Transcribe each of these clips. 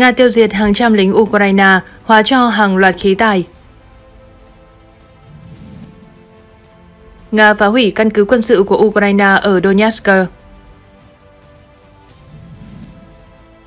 Nga tiêu diệt hàng trăm lính Ukraine, hóa cho hàng loạt khí tài. Nga phá hủy căn cứ quân sự của Ukraine ở Donetsk.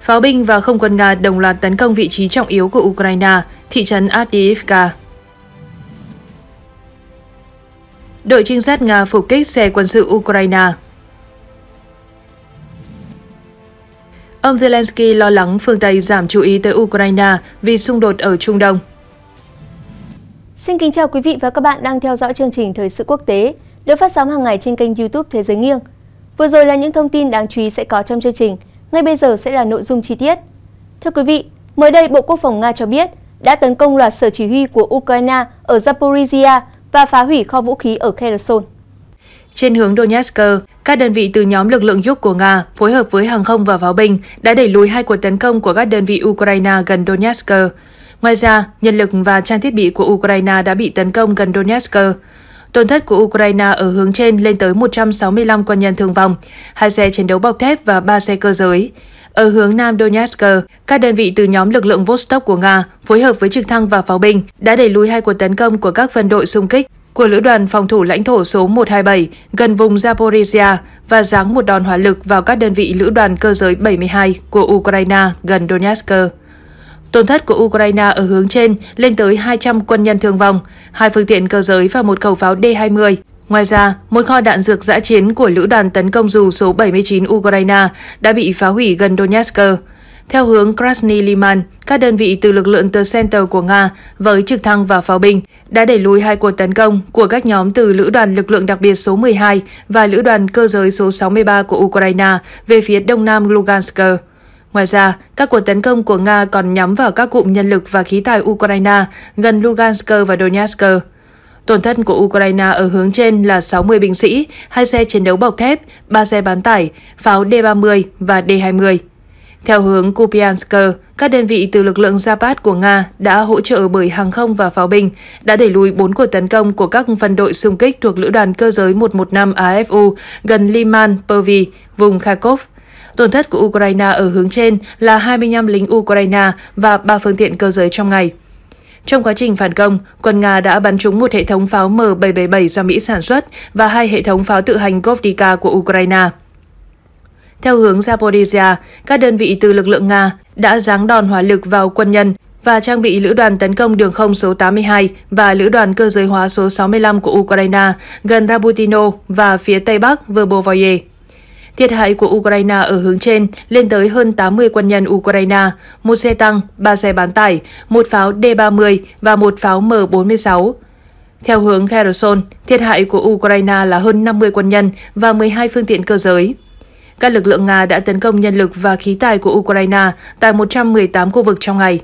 Pháo binh và không quân Nga đồng loạt tấn công vị trí trọng yếu của Ukraine, thị trấn Avdiivka. Đội trinh sát Nga phục kích xe quân sự Ukraine Ông Zelensky lo lắng phương Tây giảm chú ý tới Ukraine vì xung đột ở Trung Đông. Xin kính chào quý vị và các bạn đang theo dõi chương trình Thời sự quốc tế được phát sóng hàng ngày trên kênh YouTube Thế giới nghiêng. Vừa rồi là những thông tin đáng chú ý sẽ có trong chương trình. Ngay bây giờ sẽ là nội dung chi tiết. Thưa quý vị, mới đây Bộ Quốc phòng Nga cho biết đã tấn công loạt sở chỉ huy của Ukraine ở Zaporizhia và phá hủy kho vũ khí ở Kherson. Trên hướng Donetsk, các đơn vị từ nhóm lực lượng giúp của Nga phối hợp với hàng không và pháo binh đã đẩy lùi hai cuộc tấn công của các đơn vị Ukraine gần Donetsk. Ngoài ra, nhân lực và trang thiết bị của Ukraine đã bị tấn công gần Donetsk. Tổn thất của Ukraine ở hướng trên lên tới 165 quân nhân thương vong, hai xe chiến đấu bọc thép và ba xe cơ giới. Ở hướng nam Donetsk, các đơn vị từ nhóm lực lượng Vostok của Nga phối hợp với trực thăng và pháo binh đã đẩy lùi hai cuộc tấn công của các phân đội xung kích của lữ đoàn phòng thủ lãnh thổ số 127 gần vùng Zaporizhia và giáng một đòn hỏa lực vào các đơn vị lữ đoàn cơ giới 72 của Ukraine gần Donetsk. Tổn thất của Ukraine ở hướng trên lên tới 200 quân nhân thương vong, hai phương tiện cơ giới và một khẩu pháo D-20. Ngoài ra, một kho đạn dược giã chiến của lữ đoàn tấn công dù số 79 Ukraine đã bị phá hủy gần Donetsk. Theo hướng Krasny Liman, các đơn vị từ lực lượng tờ Center của Nga với trực thăng và pháo binh đã đẩy lùi hai cuộc tấn công của các nhóm từ Lữ đoàn Lực lượng đặc biệt số 12 và Lữ đoàn Cơ giới số 63 của Ukraine về phía đông nam Lugansk. Ngoài ra, các cuộc tấn công của Nga còn nhắm vào các cụm nhân lực và khí tài Ukraine gần Lugansk và Donetsk. Tổn thất của Ukraine ở hướng trên là 60 binh sĩ, hai xe chiến đấu bọc thép, ba xe bán tải, pháo D-30 và D-20. Theo hướng Kupiansk, các đơn vị từ lực lượng Zapad của Nga đã hỗ trợ bởi hàng không và pháo binh, đã đẩy lùi 4 cuộc tấn công của các phân đội xung kích thuộc Lữ đoàn Cơ giới 115 AFU gần Liman, Pervy, vùng Kharkov. Tổn thất của Ukraine ở hướng trên là 25 lính Ukraine và 3 phương tiện cơ giới trong ngày. Trong quá trình phản công, quân Nga đã bắn trúng một hệ thống pháo M777 do Mỹ sản xuất và hai hệ thống pháo tự hành Govdika của Ukraine. Theo hướng Zaporizhia, các đơn vị từ lực lượng Nga đã giáng đòn hỏa lực vào quân nhân và trang bị lữ đoàn tấn công đường không số 82 và lữ đoàn cơ giới hóa số 65 của Ukraine gần Rabutino và phía tây bắc Verbovoye. Thiệt hại của Ukraine ở hướng trên lên tới hơn 80 quân nhân Ukraine, một xe tăng, ba xe bán tải, một pháo D-30 và một pháo M-46. Theo hướng Kherson, thiệt hại của Ukraine là hơn 50 quân nhân và 12 phương tiện cơ giới các lực lượng Nga đã tấn công nhân lực và khí tài của Ukraine tại 118 khu vực trong ngày.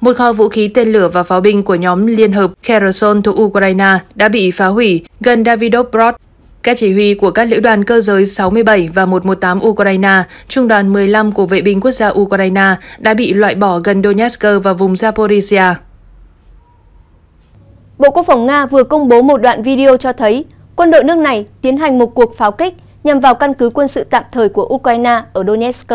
Một kho vũ khí tên lửa và pháo binh của nhóm Liên hợp Kherson thuộc Ukraine đã bị phá hủy gần Davidovbrod. Các chỉ huy của các lữ đoàn cơ giới 67 và 118 Ukraine, trung đoàn 15 của vệ binh quốc gia Ukraine đã bị loại bỏ gần Donetsk và vùng Zaporizhia. Bộ Quốc phòng Nga vừa công bố một đoạn video cho thấy quân đội nước này tiến hành một cuộc pháo kích nhằm vào căn cứ quân sự tạm thời của Ukraine ở Donetsk.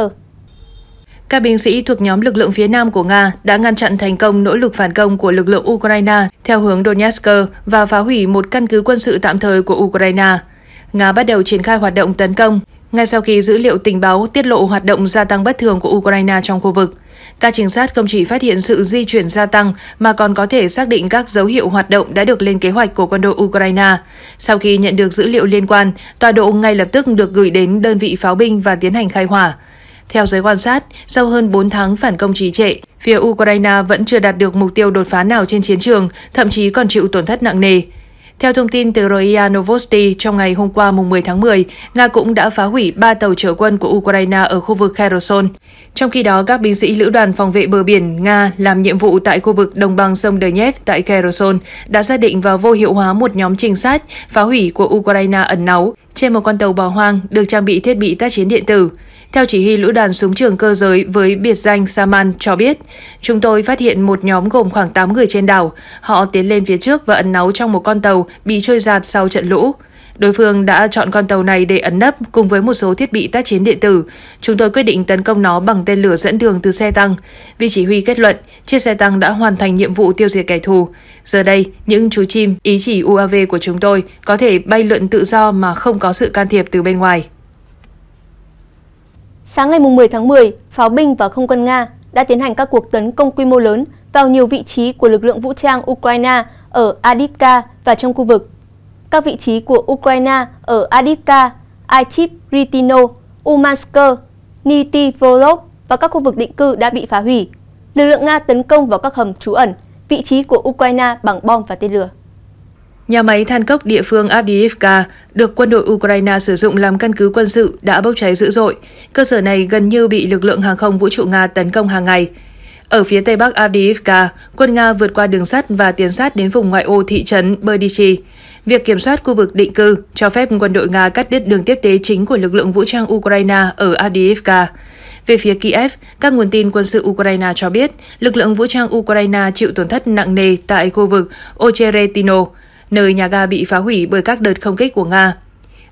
Các binh sĩ thuộc nhóm lực lượng phía Nam của Nga đã ngăn chặn thành công nỗ lực phản công của lực lượng Ukraine theo hướng Donetsk và phá hủy một căn cứ quân sự tạm thời của Ukraine. Nga bắt đầu triển khai hoạt động tấn công ngay sau khi dữ liệu tình báo tiết lộ hoạt động gia tăng bất thường của Ukraine trong khu vực. Các trinh sát không chỉ phát hiện sự di chuyển gia tăng mà còn có thể xác định các dấu hiệu hoạt động đã được lên kế hoạch của quân đội Ukraine. Sau khi nhận được dữ liệu liên quan, tọa độ ngay lập tức được gửi đến đơn vị pháo binh và tiến hành khai hỏa. Theo giới quan sát, sau hơn 4 tháng phản công trì trệ, phía Ukraine vẫn chưa đạt được mục tiêu đột phá nào trên chiến trường, thậm chí còn chịu tổn thất nặng nề. Theo thông tin từ Roia Novosti, trong ngày hôm qua mùng 10 tháng 10, Nga cũng đã phá hủy 3 tàu chở quân của Ukraine ở khu vực Kherson. Trong khi đó, các binh sĩ lữ đoàn phòng vệ bờ biển Nga làm nhiệm vụ tại khu vực đồng bằng sông Donetsk tại Kherson đã xác định và vô hiệu hóa một nhóm trinh sát phá hủy của Ukraine ẩn náu trên một con tàu bò hoang được trang bị thiết bị tác chiến điện tử. Theo chỉ huy lữ đoàn súng trường cơ giới với biệt danh Saman cho biết, chúng tôi phát hiện một nhóm gồm khoảng 8 người trên đảo. Họ tiến lên phía trước và ẩn náu trong một con tàu bị trôi giạt sau trận lũ. Đối phương đã chọn con tàu này để ẩn nấp cùng với một số thiết bị tác chiến điện tử. Chúng tôi quyết định tấn công nó bằng tên lửa dẫn đường từ xe tăng. Vì chỉ huy kết luận, chiếc xe tăng đã hoàn thành nhiệm vụ tiêu diệt kẻ thù. Giờ đây, những chú chim, ý chỉ UAV của chúng tôi có thể bay lượn tự do mà không có sự can thiệp từ bên ngoài. Sáng ngày 10 tháng 10, pháo binh và không quân Nga đã tiến hành các cuộc tấn công quy mô lớn vào nhiều vị trí của lực lượng vũ trang Ukraine ở Adivka và trong khu vực. Các vị trí của Ukraine ở Adivka, Ichip, Ritino, Umansk, Nitivolov và các khu vực định cư đã bị phá hủy. Lực lượng Nga tấn công vào các hầm trú ẩn, vị trí của Ukraine bằng bom và tên lửa. Nhà máy than cốc địa phương Avdiivka được quân đội Ukraine sử dụng làm căn cứ quân sự đã bốc cháy dữ dội. Cơ sở này gần như bị lực lượng hàng không vũ trụ Nga tấn công hàng ngày. Ở phía tây bắc Avdiivka, quân Nga vượt qua đường sắt và tiến sát đến vùng ngoại ô thị trấn Berdichi. Việc kiểm soát khu vực định cư cho phép quân đội Nga cắt đứt đường tiếp tế chính của lực lượng vũ trang Ukraine ở Avdiivka. Về phía Kiev, các nguồn tin quân sự Ukraine cho biết lực lượng vũ trang Ukraine chịu tổn thất nặng nề tại khu vực Ocheretino, nơi nhà ga bị phá hủy bởi các đợt không kích của Nga.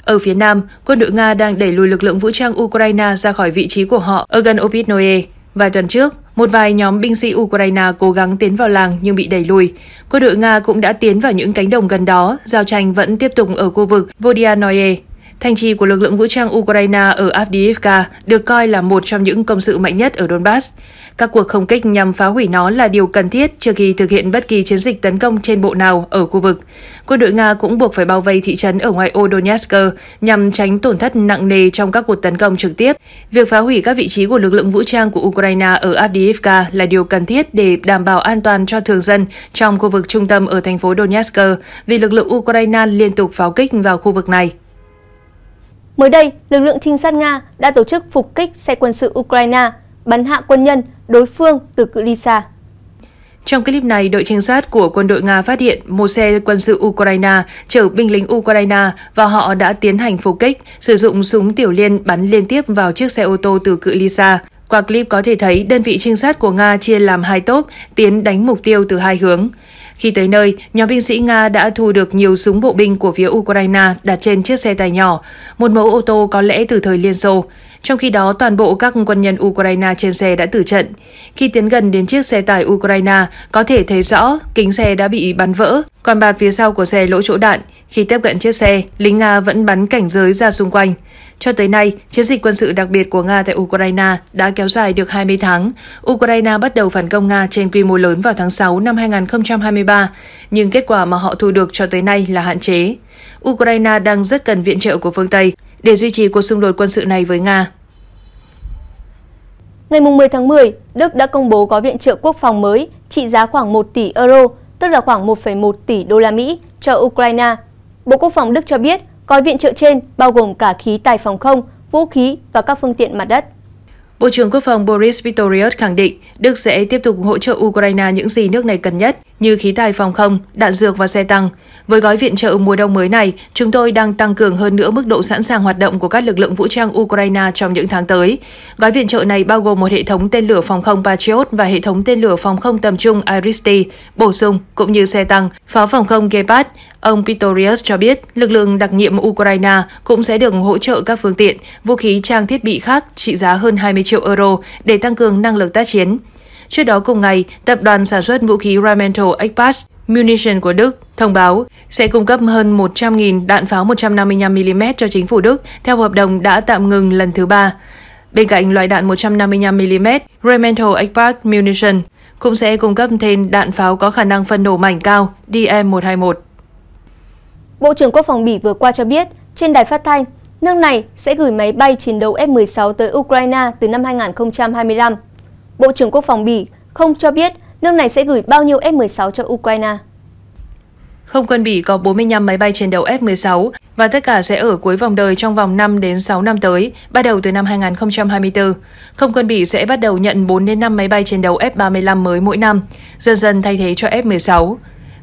Ở phía nam, quân đội Nga đang đẩy lùi lực lượng vũ trang Ukraine ra khỏi vị trí của họ ở gần Opitnoye. Vài tuần trước, một vài nhóm binh sĩ Ukraine cố gắng tiến vào làng nhưng bị đẩy lùi. Quân đội Nga cũng đã tiến vào những cánh đồng gần đó, giao tranh vẫn tiếp tục ở khu vực Vodianoye. Thành trì của lực lượng vũ trang Ukraine ở Avdiivka được coi là một trong những công sự mạnh nhất ở Donbass. Các cuộc không kích nhằm phá hủy nó là điều cần thiết trước khi thực hiện bất kỳ chiến dịch tấn công trên bộ nào ở khu vực. Quân đội Nga cũng buộc phải bao vây thị trấn ở ngoài ô Donetsk nhằm tránh tổn thất nặng nề trong các cuộc tấn công trực tiếp. Việc phá hủy các vị trí của lực lượng vũ trang của Ukraine ở Avdiivka là điều cần thiết để đảm bảo an toàn cho thường dân trong khu vực trung tâm ở thành phố Donetsk vì lực lượng Ukraine liên tục pháo kích vào khu vực này. Mới đây, lực lượng trinh sát Nga đã tổ chức phục kích xe quân sự Ukraine, bắn hạ quân nhân đối phương từ cự ly xa. Trong clip này, đội trinh sát của quân đội Nga phát hiện một xe quân sự Ukraine chở binh lính Ukraine và họ đã tiến hành phục kích, sử dụng súng tiểu liên bắn liên tiếp vào chiếc xe ô tô từ cự ly xa. Qua clip có thể thấy đơn vị trinh sát của Nga chia làm hai tốp, tiến đánh mục tiêu từ hai hướng. Khi tới nơi, nhóm binh sĩ Nga đã thu được nhiều súng bộ binh của phía Ukraine đặt trên chiếc xe tải nhỏ, một mẫu ô tô có lẽ từ thời Liên Xô. Trong khi đó, toàn bộ các quân nhân Ukraine trên xe đã tử trận. Khi tiến gần đến chiếc xe tải Ukraine, có thể thấy rõ kính xe đã bị bắn vỡ, còn bạt phía sau của xe lỗ chỗ đạn. Khi tiếp cận chiếc xe, lính Nga vẫn bắn cảnh giới ra xung quanh. Cho tới nay, chiến dịch quân sự đặc biệt của Nga tại Ukraine đã kéo dài được 20 tháng. Ukraine bắt đầu phản công Nga trên quy mô lớn vào tháng 6 năm 2023, nhưng kết quả mà họ thu được cho tới nay là hạn chế. Ukraine đang rất cần viện trợ của phương Tây để duy trì cuộc xung đột quân sự này với Nga. Ngày 10 tháng 10, Đức đã công bố gói viện trợ quốc phòng mới trị giá khoảng 1 tỷ euro, tức là khoảng 1,1 tỷ đô la Mỹ cho Ukraine. Bộ Quốc phòng Đức cho biết, gói viện trợ trên bao gồm cả khí tài phòng không, vũ khí và các phương tiện mặt đất. Bộ trưởng Quốc phòng Boris Vitorius khẳng định Đức sẽ tiếp tục hỗ trợ Ukraine những gì nước này cần nhất như khí tài phòng không, đạn dược và xe tăng. Với gói viện trợ mùa đông mới này, chúng tôi đang tăng cường hơn nữa mức độ sẵn sàng hoạt động của các lực lượng vũ trang Ukraine trong những tháng tới. Gói viện trợ này bao gồm một hệ thống tên lửa phòng không Patriot và hệ thống tên lửa phòng không tầm trung Aristi, bổ sung cũng như xe tăng, pháo phòng không Gepard. Ông Pistorius cho biết, lực lượng đặc nhiệm Ukraine cũng sẽ được hỗ trợ các phương tiện, vũ khí trang thiết bị khác trị giá hơn 20 triệu euro để tăng cường năng lực tác chiến. Trước đó cùng ngày, tập đoàn sản xuất vũ khí Rheinmetall Expat Munition của Đức thông báo sẽ cung cấp hơn 100.000 đạn pháo 155mm cho chính phủ Đức theo hợp đồng đã tạm ngừng lần thứ ba. Bên cạnh loại đạn 155mm, Rheinmetall Export Munition cũng sẽ cung cấp thêm đạn pháo có khả năng phân nổ mảnh cao DM121. Bộ trưởng Quốc phòng Bỉ vừa qua cho biết, trên đài phát thanh, nước này sẽ gửi máy bay chiến đấu F-16 tới Ukraine từ năm 2025. Bộ trưởng Quốc phòng Bỉ không cho biết nước này sẽ gửi bao nhiêu F-16 cho Ukraine. Không quân Bỉ có 45 máy bay chiến đấu F-16 và tất cả sẽ ở cuối vòng đời trong vòng 5 đến 6 năm tới, bắt đầu từ năm 2024. Không quân Bỉ sẽ bắt đầu nhận 4 đến 5 máy bay chiến đấu F-35 mới mỗi năm, dần dần thay thế cho F-16.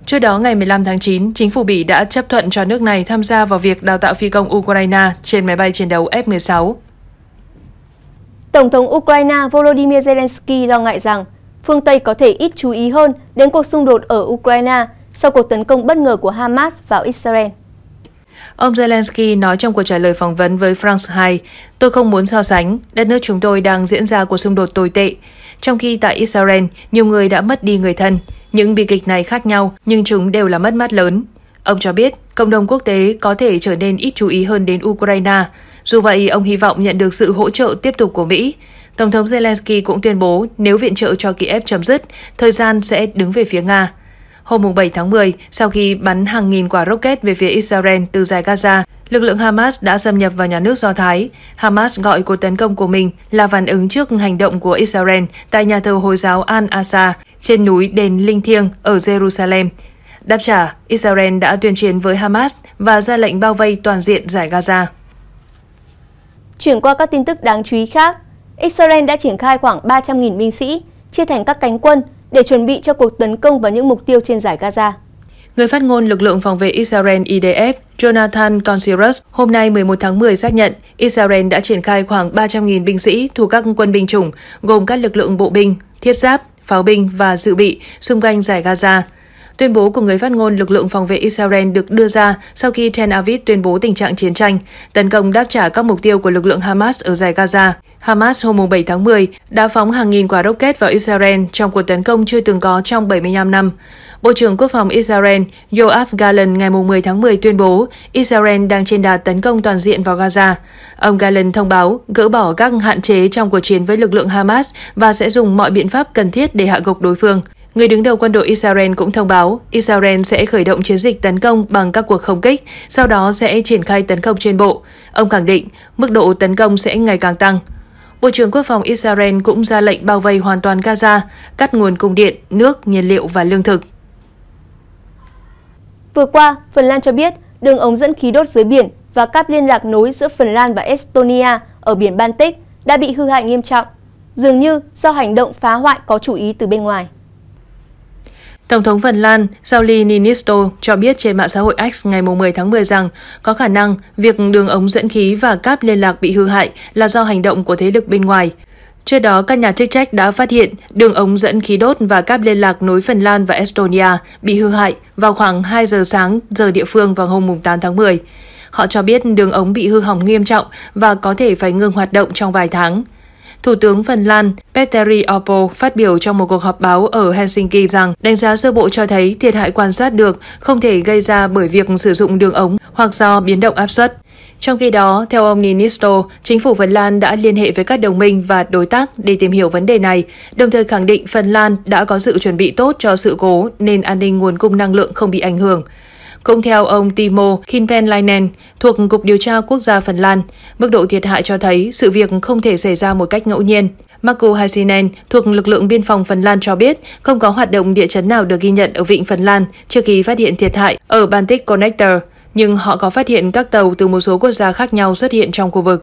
Trước đó, ngày 15 tháng 9, chính phủ Bỉ đã chấp thuận cho nước này tham gia vào việc đào tạo phi công Ukraine trên máy bay chiến đấu F-16. Tổng thống Ukraine Volodymyr Zelensky lo ngại rằng phương Tây có thể ít chú ý hơn đến cuộc xung đột ở Ukraine sau cuộc tấn công bất ngờ của Hamas vào Israel. Ông Zelensky nói trong cuộc trả lời phỏng vấn với France 2, tôi không muốn so sánh, đất nước chúng tôi đang diễn ra cuộc xung đột tồi tệ. Trong khi tại Israel, nhiều người đã mất đi người thân. Những bi kịch này khác nhau, nhưng chúng đều là mất mát lớn. Ông cho biết cộng đồng quốc tế có thể trở nên ít chú ý hơn đến Ukraine. Dù vậy, ông hy vọng nhận được sự hỗ trợ tiếp tục của Mỹ. Tổng thống Zelensky cũng tuyên bố nếu viện trợ cho Kiev chấm dứt, thời gian sẽ đứng về phía Nga. Hôm 7 tháng 10, sau khi bắn hàng nghìn quả rocket về phía Israel từ giải Gaza, lực lượng Hamas đã xâm nhập vào nhà nước Do Thái. Hamas gọi cuộc tấn công của mình là phản ứng trước hành động của Israel tại nhà thờ Hồi giáo Al-Aqsa trên núi Đền Linh Thiêng ở Jerusalem. Đáp trả, Israel đã tuyên chiến với Hamas và ra lệnh bao vây toàn diện giải Gaza. Chuyển qua các tin tức đáng chú ý khác, Israel đã triển khai khoảng 300.000 binh sĩ, chia thành các cánh quân để chuẩn bị cho cuộc tấn công vào những mục tiêu trên giải Gaza. Người phát ngôn lực lượng phòng vệ Israel IDF Jonathan Consiras hôm nay 11 tháng 10 xác nhận Israel đã triển khai khoảng 300.000 binh sĩ thuộc các quân binh chủng, gồm các lực lượng bộ binh, thiết giáp, pháo binh và dự bị xung quanh giải Gaza Tuyên bố của người phát ngôn lực lượng phòng vệ Israel được đưa ra sau khi Tel Aviv tuyên bố tình trạng chiến tranh, tấn công đáp trả các mục tiêu của lực lượng Hamas ở giải Gaza. Hamas hôm 7 tháng 10 đã phóng hàng nghìn quả rocket vào Israel trong cuộc tấn công chưa từng có trong 75 năm. Bộ trưởng Quốc phòng Israel Yoav Gallant ngày 10 tháng 10 tuyên bố Israel đang trên đà tấn công toàn diện vào Gaza. Ông Gallant thông báo gỡ bỏ các hạn chế trong cuộc chiến với lực lượng Hamas và sẽ dùng mọi biện pháp cần thiết để hạ gục đối phương. Người đứng đầu quân đội Israel cũng thông báo Israel sẽ khởi động chiến dịch tấn công bằng các cuộc không kích, sau đó sẽ triển khai tấn công trên bộ. Ông khẳng định mức độ tấn công sẽ ngày càng tăng. Bộ trưởng Quốc phòng Israel cũng ra lệnh bao vây hoàn toàn Gaza, cắt nguồn cung điện, nước, nhiên liệu và lương thực. Vừa qua, Phần Lan cho biết đường ống dẫn khí đốt dưới biển và cáp liên lạc nối giữa Phần Lan và Estonia ở biển Baltic đã bị hư hại nghiêm trọng, dường như do hành động phá hoại có chủ ý từ bên ngoài. Tổng thống Phần Lan Sauli Niinisto cho biết trên mạng xã hội X ngày 10 tháng 10 rằng có khả năng việc đường ống dẫn khí và cáp liên lạc bị hư hại là do hành động của thế lực bên ngoài. Trước đó, các nhà chức trách đã phát hiện đường ống dẫn khí đốt và cáp liên lạc nối Phần Lan và Estonia bị hư hại vào khoảng 2 giờ sáng giờ địa phương vào hôm 8 tháng 10. Họ cho biết đường ống bị hư hỏng nghiêm trọng và có thể phải ngừng hoạt động trong vài tháng. Thủ tướng Phần Lan Petteri Orpo phát biểu trong một cuộc họp báo ở Helsinki rằng đánh giá sơ bộ cho thấy thiệt hại quan sát được không thể gây ra bởi việc sử dụng đường ống hoặc do biến động áp suất. Trong khi đó, theo ông Ninisto, chính phủ Phần Lan đã liên hệ với các đồng minh và đối tác để tìm hiểu vấn đề này, đồng thời khẳng định Phần Lan đã có sự chuẩn bị tốt cho sự cố nên an ninh nguồn cung năng lượng không bị ảnh hưởng. Cũng theo ông Timo Kinpenlainen thuộc Cục Điều tra Quốc gia Phần Lan, mức độ thiệt hại cho thấy sự việc không thể xảy ra một cách ngẫu nhiên. Marco Hasinen thuộc lực lượng biên phòng Phần Lan cho biết không có hoạt động địa chấn nào được ghi nhận ở vịnh Phần Lan trước khi phát hiện thiệt hại ở Baltic Connector, nhưng họ có phát hiện các tàu từ một số quốc gia khác nhau xuất hiện trong khu vực.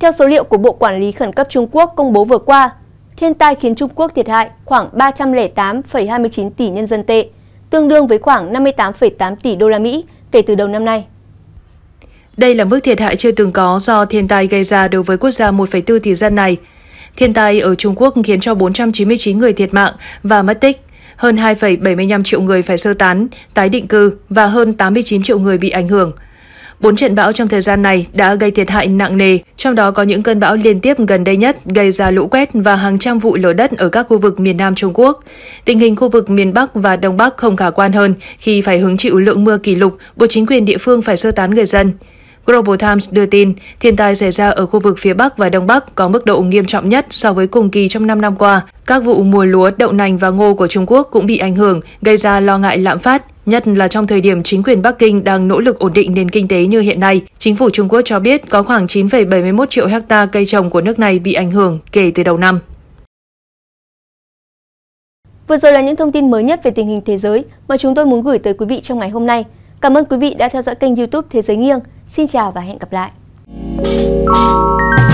Theo số liệu của Bộ Quản lý Khẩn cấp Trung Quốc công bố vừa qua, thiên tai khiến Trung Quốc thiệt hại khoảng 308,29 tỷ nhân dân tệ, tương đương với khoảng 58,8 tỷ đô la Mỹ kể từ đầu năm nay. Đây là mức thiệt hại chưa từng có do thiên tai gây ra đối với quốc gia 1,4 tỷ dân này. Thiên tai ở Trung Quốc khiến cho 499 người thiệt mạng và mất tích, hơn 2,75 triệu người phải sơ tán, tái định cư và hơn 89 triệu người bị ảnh hưởng. Bốn trận bão trong thời gian này đã gây thiệt hại nặng nề, trong đó có những cơn bão liên tiếp gần đây nhất gây ra lũ quét và hàng trăm vụ lở đất ở các khu vực miền Nam Trung Quốc. Tình hình khu vực miền Bắc và Đông Bắc không khả quan hơn khi phải hứng chịu lượng mưa kỷ lục, buộc chính quyền địa phương phải sơ tán người dân. Global Times đưa tin, thiên tai xảy ra ở khu vực phía Bắc và Đông Bắc có mức độ nghiêm trọng nhất so với cùng kỳ trong 5 năm qua. Các vụ mùa lúa, đậu nành và ngô của Trung Quốc cũng bị ảnh hưởng, gây ra lo ngại lạm phát. Nhất là trong thời điểm chính quyền Bắc Kinh đang nỗ lực ổn định nền kinh tế như hiện nay, chính phủ Trung Quốc cho biết có khoảng 9,71 triệu hecta cây trồng của nước này bị ảnh hưởng kể từ đầu năm. Vừa rồi là những thông tin mới nhất về tình hình thế giới mà chúng tôi muốn gửi tới quý vị trong ngày hôm nay. Cảm ơn quý vị đã theo dõi kênh youtube Thế Giới Nghiêng. Xin chào và hẹn gặp lại.